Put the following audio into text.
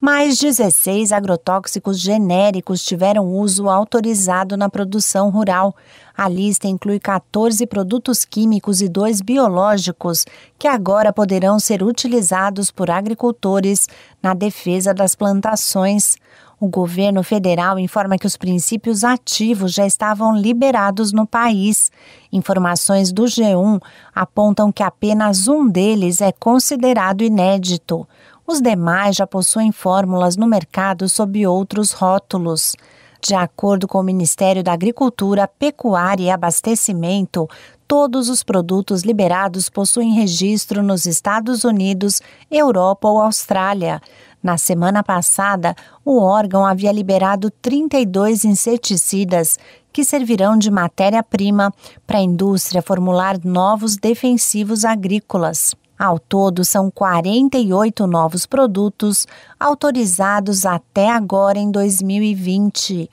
Mais 16 agrotóxicos genéricos tiveram uso autorizado na produção rural. A lista inclui 14 produtos químicos e dois biológicos, que agora poderão ser utilizados por agricultores na defesa das plantações. O governo federal informa que os princípios ativos já estavam liberados no país. Informações do G1 apontam que apenas um deles é considerado inédito. Os demais já possuem fórmulas no mercado sob outros rótulos. De acordo com o Ministério da Agricultura, Pecuária e Abastecimento, todos os produtos liberados possuem registro nos Estados Unidos, Europa ou Austrália. Na semana passada, o órgão havia liberado 32 inseticidas que servirão de matéria-prima para a indústria formular novos defensivos agrícolas. Ao todo, são 48 novos produtos autorizados até agora em 2020.